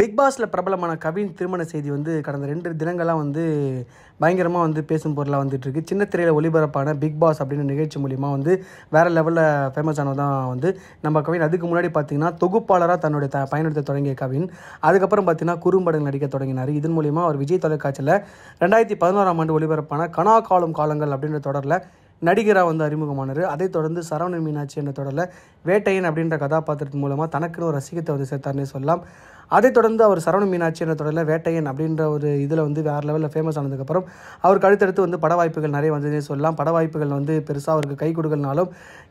big பாஸில் பிரபலமான கவின் திருமண செய்தி வந்து கடந்த ரெண்டு தினங்களாக வந்து பயங்கரமாக வந்து பேசும் பொருளாக வந்துட்டுருக்கு சின்ன திரையில் ஒளிபரப்பான பிக் பாஸ் அப்படின்னு நிகழ்ச்சி மூலிமா வந்து வேறு லெவலில் ஃபேமஸ் ஆனதான் வந்து நம்ம கவின் அதுக்கு முன்னாடி பார்த்திங்கன்னா தொகுப்பாளராக தன்னுடைய த பயணத்தை தொடங்கிய கவின் அதுக்கப்புறம் பார்த்திங்கன்னா குறும்படங்கள் நடிக்க தொடங்கினார் இதன் மூலிமா அவர் விஜய் தொலைக்காட்சியில் ரெண்டாயிரத்தி பதினோராம் ஆண்டு ஒளிபரப்பான கனா காலம் காலங்கள் அப்படின்ற தொடரில் நடிகராக வந்து அறிமுகமானார் அதைத் தொடர்ந்து சரவண மீனாட்சி என்ற தொடரில் வேட்டையன் அப்படின்ற கதாபாத்திரத்தின் மூலமாக தனக்குன்னு ஒரு ரசிகத்தை வந்து சேர்த்தார்னே சொல்லலாம் அதைத் தொடர்ந்து அவர் சரவண மீனாட்சி என்ற தொடரில் வேட்டையன் அப்படின்ற ஒரு இதில் வந்து வேறு லெவலில் ஃபேமஸ் ஆனதுக்கப்புறம் அவருக்கு அடுத்தடுத்து வந்து பட வாய்ப்புகள் நிறைய வந்ததுன்னு சொல்லலாம் பட வாய்ப்புகள் வந்து பெருசாக அவருக்கு கை கொடுக்கலனாலும்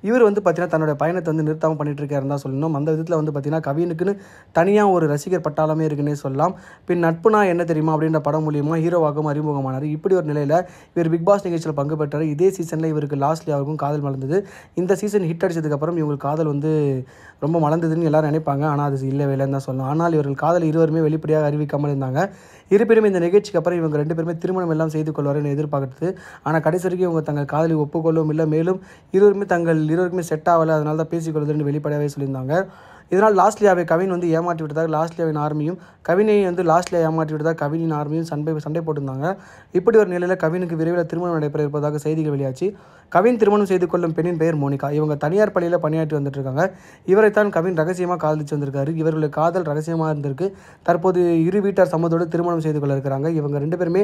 இவர் வந்து பார்த்தீங்கன்னா தன்னோட பயணத்தை வந்து நிறுத்தாமல் பண்ணிட்டு இருக்காரு தான் சொல்லணும் அந்த விதத்தில் வந்து பார்த்தீங்கன்னா கவினுக்குன்னு தனியாக ஒரு ரசிகர் பட்டாளமே இருக்குன்னே சொல்லலாம் பின் நட்புனா என்ன தெரியுமா அப்படின்ற படம் மூலியமாக ஹீரோவாகவும் அறிமுகமானார் இப்படி ஒரு நிலையில் இவர் பிக் பாஸ் நிகழ்ச்சியில் பங்கு பெற்றார் இதே சீசனில் இவருக்கு அவருக்கும் காதல் மலர்ந்தது இந்த சீசன் ஹிட் அடித்ததுக்கப்புறம் இவங்களுக்கு காதல் வந்து ரொம்ப மலர்ந்ததுன்னு எல்லாரும் நினைப்பாங்க ஆனால் அது இல்லை வேலைன்னு தான் சொல்லணும் ஆனால் இவர் தங்கள் காதல் இருவருமே வெளிப்படையாக அறிவிக்காமல் இருந்தாங்க இருப்பினும் இந்த நிகழ்ச்சிக்கு அப்புறம் இவங்க ரெண்டு பேருமே திருமணம் எல்லாம் செய்து கொள்வார்கள் என எதிர்பார்க்கறது ஆனால் கடைசி வரைக்கும் இவங்க தங்கள் காதலை ஒப்புக்கொள்ளவும் இல்லை மேலும் இருவருமே தங்கள் இருவருக்குமே செட் ஆகலை அதனால தான் பேசிக்கொள்வதுன்னு வெளிப்படையாகவே சொல்லியிருந்தாங்க இதனால் லாஸ்ட்லியாவை கவின் வந்து ஏமாற்றி விட்டதாக லாஸ்ட்லியாவின் ஆர்மியும் கவினையும் வந்து லாஸ்ட்லியாக ஏமாற்றி விட்டதாக கவினின் ஆர்மியும் சண்டை சண்டை போட்டிருந்தாங்க இப்படி ஒரு நிலையில் கவினுக்கு விரைவில் திருமணம் நடைபெற இருப்பதாக செய்திகள் வெளியாச்சு கவின் திருமணம் செய்து கொள்ளும் பெண்ணின் பெயர் மோனிகா இவங்க தனியார் பள்ளியில் பணியாற்றி வந்துட்டு இருக்காங்க இவரைத்தான் கவின் ரகசியமாக காதலிச்சு வந்திருக்காரு இவர்களுடைய காதல் ரகசியமாக இருந்திருக்கு தற்போது இரு வீட்டார் சம்மதோடு திருமணம் செய்து கொள்ள இருக்கிறாங்க இவங்க ரெண்டு பேருமே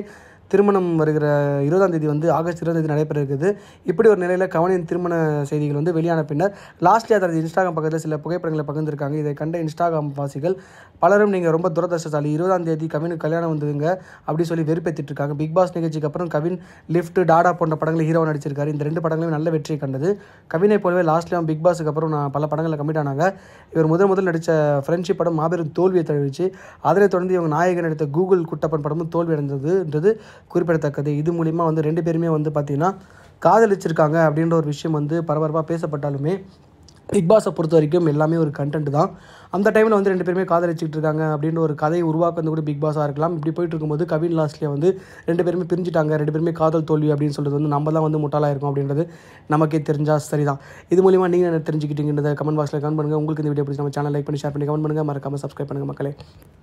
திருமணம் வருகிற இருபதாம் தேதி வந்து ஆகஸ்ட் இருபதாம் தேதி நடைபெற இருக்குது இப்படி ஒரு நிலையில் கவனியின் திருமண செய்திகள் வந்து வெளியான பின்னர் லாஸ்ட்லியாக தனது இன்ஸ்டாகிராம் பக்கத்தில் சில புகைப்படங்களை பகிர்ந்திருக்காங்க இதை கண்ட இன்ஸ்டாகிராம் வாசிகள் பலரும் நீங்கள் ரொம்ப துரதர்ஷசாலி இருபதாம் தேதி கவினுக்கு கல்யாணம் வந்ததுங்க அப்படின்னு சொல்லி வெறுப்பேற்றிட்டு இருக்காங்க பிக் பாஸ் நிகழ்ச்சிக்கு அப்புறம் கவின் லிஃப்ட் டாடா போன்ற படங்களில் ஹீரோ நடிச்சிருக்காரு இந்த ரெண்டு படங்களும் நல்ல வெற்றி கண்டது கவினை போலவே லாஸ்ட்லேயும் பிக் பாஸுக்கு அப்புறம் நான் பல படங்களில் கமிட் ஆனாங்க இவர் முதல் முதல் நடித்த ஃப்ரெண்ட்ஷிப் படம் மாபெரும் தோல்வியை தழுவிச்சு அதனைத் தொடர்ந்து இவங்க நாயகன் நடித்த கூகுள் குட்டப்பன் படமும் தோல்வி அடைந்ததுன்றது குறிப்பிடத்தக்கது இது மூலிமா வந்து ரெண்டு பேருமே வந்து பார்த்திங்கன்னா காதலிச்சிருக்காங்க அப்படின்ற ஒரு விஷயம் வந்து பரபரப்பாக பேசப்பட்டாலுமே பிக் பாஸை பொறுத்த வரைக்கும் எல்லாமே ஒரு கண்டென்ட் தான் அந்த டைமில் வந்து ரெண்டு பேருமே காதலிச்சிக்கிட்டு இருக்காங்க அப்படின்ற ஒரு கதையை வந்து கூட பிக் பாஸாக இருக்கலாம் இப்படி போயிட்டு இருக்கும்போது கவின் லாஸ்ட்லேயே வந்து ரெண்டு பேருமே பிரிஞ்சுட்டாங்க ரெண்டு பேருமே காதல் தோல்வி அப்படின்னு சொல்கிறது வந்து நம்ம தான் வந்து முட்டாளாக இருக்கும் அப்படின்றது நமக்கே தெரிஞ்சால் சரி தான் இது மூலிமா நீங்கள் என்ன தெரிஞ்சுக்கிட்டீங்கன்றத கமெண்ட் பாக்ஸில் கமெண்ட் பண்ணுங்கள் உங்களுக்கு இந்த வீடியோ பிடிச்சி நம்ம சேனல் லைக் பண்ணி ஷேர் பண்ணி கமெண்ட் பண்ணுங்கள் மறக்காமல் சப்ஸ்கிரைப் பண்ணுங்கள் மக்களே